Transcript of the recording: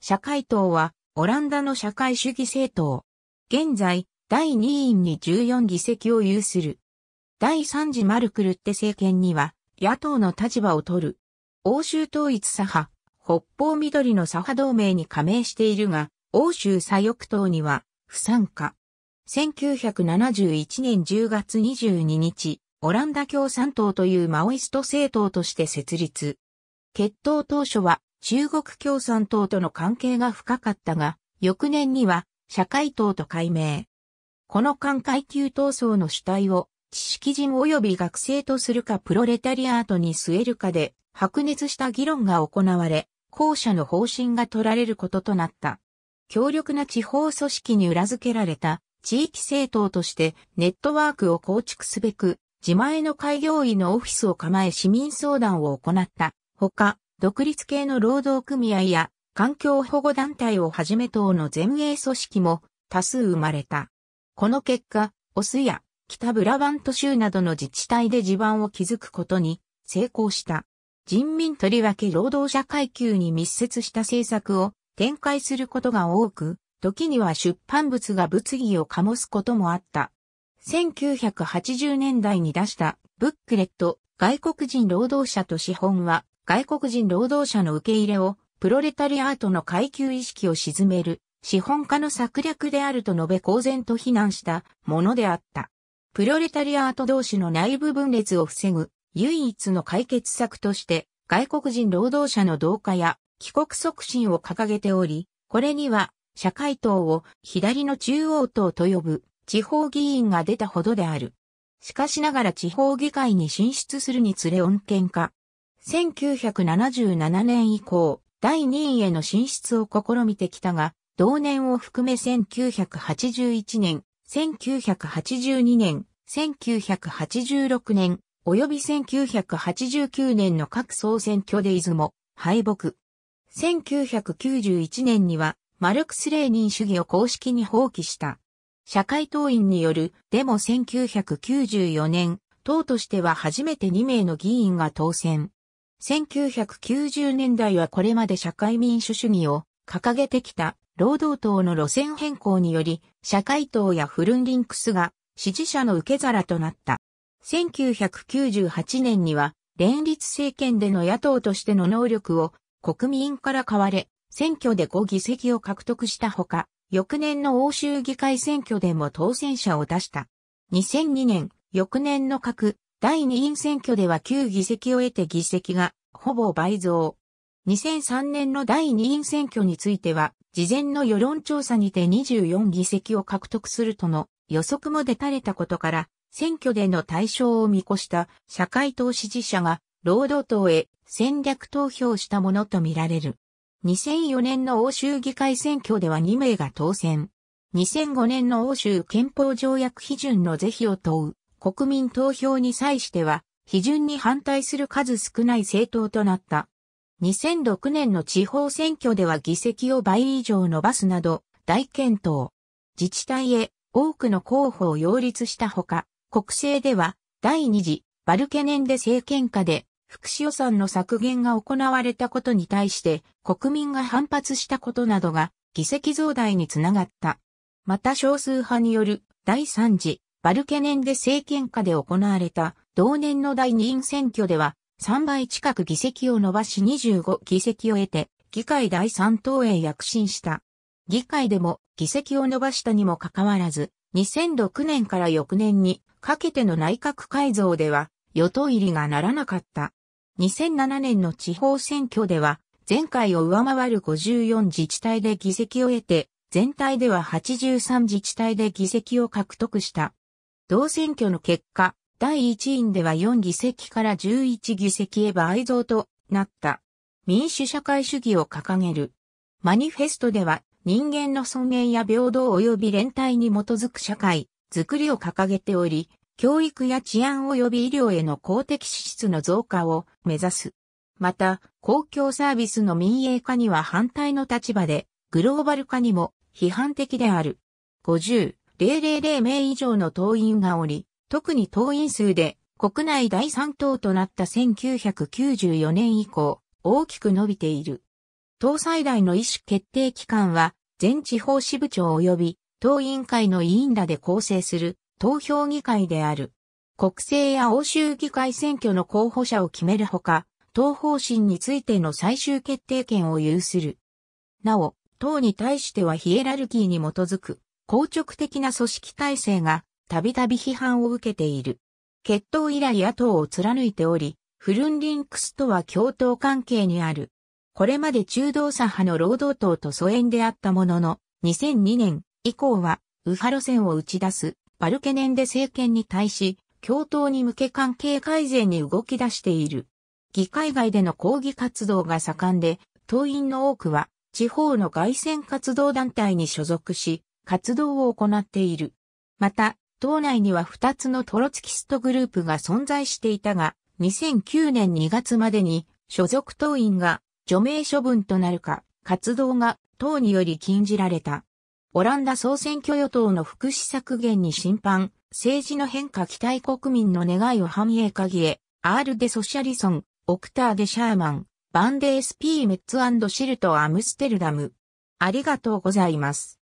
社会党は、オランダの社会主義政党。現在、第2院に14議席を有する。第3次マルクルって政権には、野党の立場を取る。欧州統一左派、北方緑の左派同盟に加盟しているが、欧州左翼党には、不参加。1971年10月22日、オランダ共産党というマオイスト政党として設立。決闘当初は中国共産党との関係が深かったが、翌年には社会党と改名。この間階級闘争の主体を知識人及び学生とするかプロレタリアートに据えるかで白熱した議論が行われ、後者の方針が取られることとなった。強力な地方組織に裏付けられた地域政党としてネットワークを構築すべく、自前の開業医のオフィスを構え市民相談を行った。ほか、独立系の労働組合や環境保護団体をはじめ等の前衛組織も多数生まれた。この結果、オスや北ブラバント州などの自治体で地盤を築くことに成功した。人民とりわけ労働者階級に密接した政策を展開することが多く、時には出版物が物議を醸すこともあった。1980年代に出したブックレット外国人労働者と資本は外国人労働者の受け入れをプロレタリアートの階級意識を沈める資本家の策略であると述べ公然と非難したものであった。プロレタリアート同士の内部分裂を防ぐ唯一の解決策として外国人労働者の同化や帰国促進を掲げており、これには社会党を左の中央党と呼ぶ地方議員が出たほどである。しかしながら地方議会に進出するにつれ恩恵化、1977年以降、第2位への進出を試みてきたが、同年を含め1981年、1982年、1986年、及び1989年の各総選挙で出雲、敗北。1991年には、マルクス・レーニン主義を公式に放棄した。社会党員による、デモ1994年、党としては初めて2名の議員が当選。1990年代はこれまで社会民主主義を掲げてきた労働党の路線変更により、社会党やフルンリンクスが支持者の受け皿となった。1998年には、連立政権での野党としての能力を国民から買われ、選挙で5議席を獲得したほか、翌年の欧州議会選挙でも当選者を出した。2002年、翌年の各第二院選挙では9議席を得て議席がほぼ倍増。2003年の第二院選挙については、事前の世論調査にて24議席を獲得するとの予測も出たれたことから、選挙での対象を見越した社会党支持者が労働党へ戦略投票したものとみられる。2004年の欧州議会選挙では2名が当選。2005年の欧州憲法条約批准の是非を問う国民投票に際しては、批准に反対する数少ない政党となった。2006年の地方選挙では議席を倍以上伸ばすなど、大検討。自治体へ多くの候補を擁立したほか、国政では第二次バルケネンで政権下で福祉予算の削減が行われたことに対して国民が反発したことなどが議席増大につながった。また少数派による第三次バルケネンで政権下で行われた同年の第二院選挙では3倍近く議席を伸ばし25議席を得て議会第3党へ躍進した。議会でも議席を伸ばしたにもかかわらず2006年から翌年にかけての内閣改造では与党入りがならなかった。2007年の地方選挙では前回を上回る54自治体で議席を得て全体では83自治体で議席を獲得した。同選挙の結果、第1院では4議席から11議席へ倍増となった。民主社会主義を掲げる。マニフェストでは人間の尊厳や平等及び連帯に基づく社会、づくりを掲げており、教育や治安及び医療への公的支出の増加を目指す。また、公共サービスの民営化には反対の立場で、グローバル化にも批判的である。50、000名以上の党員がおり、特に党員数で国内第3党となった1994年以降、大きく伸びている。党最大の意思決定機関は、全地方支部長及び党委員会の委員らで構成する投票議会である。国政や欧州議会選挙の候補者を決めるほか、党方針についての最終決定権を有する。なお、党に対してはヒエラルキーに基づく硬直的な組織体制がたびたび批判を受けている。決闘以来野党を貫いており、フルンリンクスとは共闘関係にある。これまで中道左派の労働党と疎遠であったものの、2002年以降は右派路線を打ち出すバルケネンで政権に対し、共闘に向け関係改善に動き出している。議会外での抗議活動が盛んで、党員の多くは地方の外戦活動団体に所属し、活動を行っている。また、党内には2つのトロツキストグループが存在していたが、2009年2月までに所属党員が除名処分となるか、活動が党により禁じられた。オランダ総選挙与党の福祉削減に審判、政治の変化期待国民の願いを反映鍵へ、アール・デ・ソシャリソン、オクター・デ・シャーマン、バンデエス・ピー・メッツシルト・アムステルダム。ありがとうございます。